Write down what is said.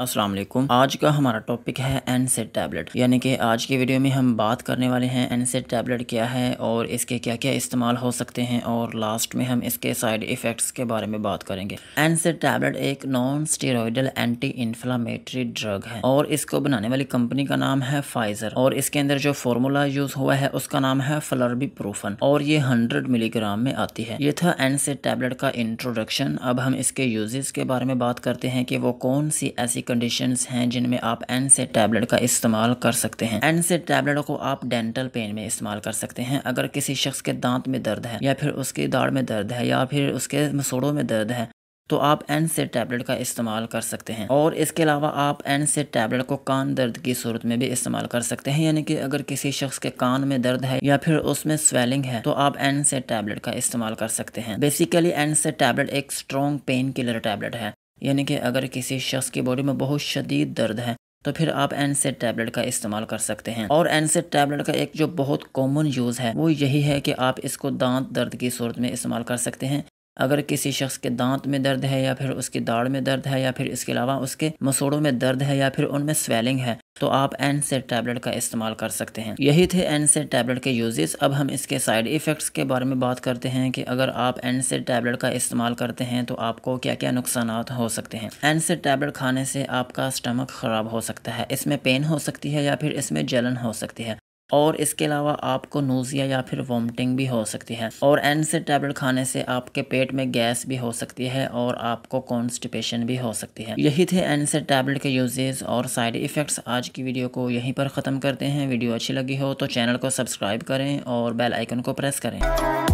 वालेकुम आज का हमारा टॉपिक है एनसेट टैबलेट यानी कि आज की वीडियो में हम बात करने वाले हैं एनसेट टैबलेट क्या है और इसके क्या क्या इस्तेमाल हो सकते हैं और लास्ट में हम इसके साइड इफ़ेक्ट्स के बारे में बात करेंगे एनसेट टैबलेट एक non steroidal anti inflammatory drug है और इसको बनाने वाली कंपनी का नाम है फाइजर और इसके अंदर जो फॉर्मूला यूज़ हुआ है उसका नाम है फ्लर्बी प्रोफन और ये हंड्रेड मिलीग्राम में आती है ये था एनसेट टैबलेट का इंट्रोडक्शन अब हम इसके यूजेस के बारे में बात करते हैं कि वो कौन सी ऐसी कंडीशंस हैं जिनमें आप एन से टैबलेट का इस्तेमाल कर सकते हैं एन से टैबलेट को आप डेंटल पेन में इस्तेमाल कर सकते हैं अगर किसी शख्स के दांत में दर्द है या फिर उसकी दाढ़ में दर्द है या फिर उसके मसूड़ों में दर्द है तो आप एन से टैबलेट का इस्तेमाल कर सकते हैं और इसके अलावा आप एन से टैबलेट को कान दर्द की सूरत में भी इस्तेमाल कर सकते हैं यानी कि अगर किसी शख्स के कान में दर्द है या फिर उसमें स्वेलिंग है तो आप एन से टैबलेट का इस्तेमाल कर सकते हैं बेसिकली एन से टैबलेट एक स्ट्रॉन्ग पेन किलर टैबलेट है यानी कि अगर किसी शख्स की बॉडी में बहुत शदीद दर्द है तो फिर आप एनसेट टैबलेट का इस्तेमाल कर सकते हैं और एनसेट टैबलेट का एक जो बहुत कॉमन यूज़ है वो यही है कि आप इसको दांत दर्द की सूरत में इस्तेमाल कर सकते हैं अगर किसी शख्स के दांत में दर्द है या फिर उसकी दाढ़ में दर्द है या फिर इसके अलावा उसके मसूड़ों में दर्द है या फिर उनमें स्वेलिंग है तो आप एन से टैबलेट का इस्तेमाल कर सकते हैं यही थे एन से टैबलेट के यूजेस अब हम इसके साइड इफ़ेक्ट्स के बारे में बात करते हैं कि अगर आप एन से टैबलेट का इस्तेमाल करते हैं तो आपको क्या क्या नुकसान हो सकते हैं एन से टैबलेट खाने से आपका स्टमक ख़राब हो सकता है इसमें पेन हो सकती है या फिर इसमें जलन हो सकती है और इसके अलावा आपको नोज़िया या फिर वॉमिटिंग भी हो सकती है और से टैबलेट खाने से आपके पेट में गैस भी हो सकती है और आपको कॉन्स्टिपेशन भी हो सकती है यही थे से टैबलेट के यूजेज और साइड इफ़ेक्ट्स आज की वीडियो को यहीं पर ख़त्म करते हैं वीडियो अच्छी लगी हो तो चैनल को सब्सक्राइब करें और बेल आइकन को प्रेस करें